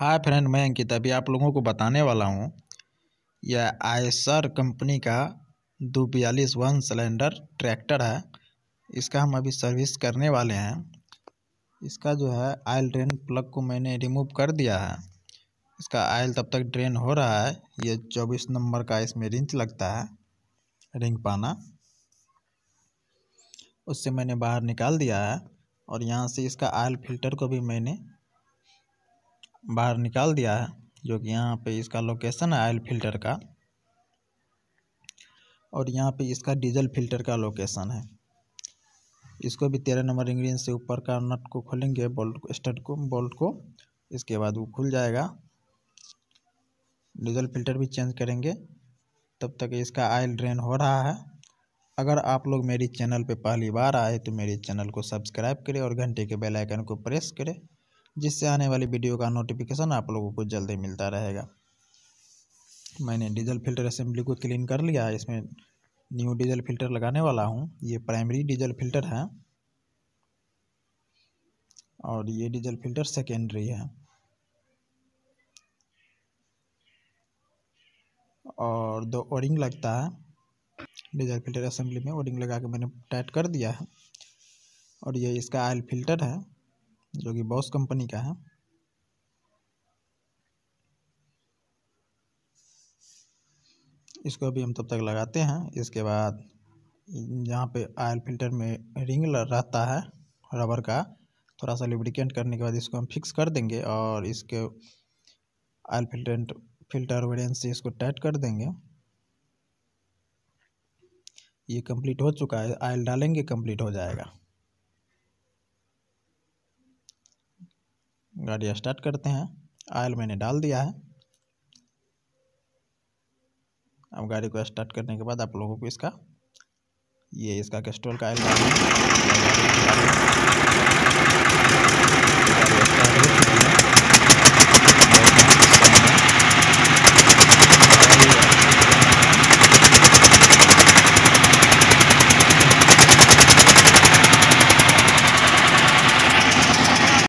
hi friend मैं अंकित अभी आप लोगों को बताने वाला हूँ यह आयसर कंपनी का दो बयालीस वन सिलेंडर ट्रैक्टर है इसका हम अभी सर्विस करने वाले हैं इसका जो है आयल ड्रेन प्लग को मैंने रिमूव कर दिया है इसका आयल तब तक ड्रेन हो रहा है यह चौबीस नंबर का इसमें रिंच लगता है रिंग पाना उससे मैंने बाहर निकाल दिया है और यहाँ से इसका आयल फिल्टर को भी मैंने बाहर निकाल दिया है जो कि यहाँ पे इसका लोकेशन है आयल फिल्टर का और यहाँ पे इसका डीजल फिल्टर का लोकेशन है इसको भी तेरह नंबर इंग्रीन से ऊपर का नट को खोलेंगे बोल्ट को स्टड को बोल्ट को इसके बाद वो खुल जाएगा डीजल फिल्टर भी चेंज करेंगे तब तक इसका आयल ड्रेन हो रहा है अगर आप लोग मेरी चैनल पे पहली बार आए तो मेरे चैनल को सब्सक्राइब करें और घंटे के बेल आइकन को प्रेस करें जिससे आने वाली वीडियो का नोटिफिकेशन आप लोगों को जल्दी मिलता रहेगा मैंने डीजल फिल्टर असेंबली को क्लीन कर लिया है इसमें न्यू डीजल फिल्टर लगाने वाला हूँ ये प्राइमरी डीजल फिल्टर है और ये डीजल फिल्टर सेकेंडरी है और दो ओरिंग लगता है डीजल फिल्टर असेंबली में ओरिंग लगा के मैंने टाइट कर दिया है और ये इसका आयल फिल्टर है जो कि बॉस कंपनी का है इसको अभी हम तब तक लगाते हैं इसके बाद यहाँ पे आयल फिल्टर में रिंग रहता है रबर का थोड़ा सा लिब्रिकेंट करने के बाद इसको हम फिक्स कर देंगे और इसके आयल फिल्टर फिल्टर वेडेंस से इसको टाइट कर देंगे ये कंप्लीट हो चुका है आयल डालेंगे कंप्लीट हो जाएगा गाड़ी स्टार्ट करते हैं आयल मैंने डाल दिया है अब गाड़ी को स्टार्ट करने के बाद आप लोगों को इसका ये इसका कैस्ट्रोल का आयल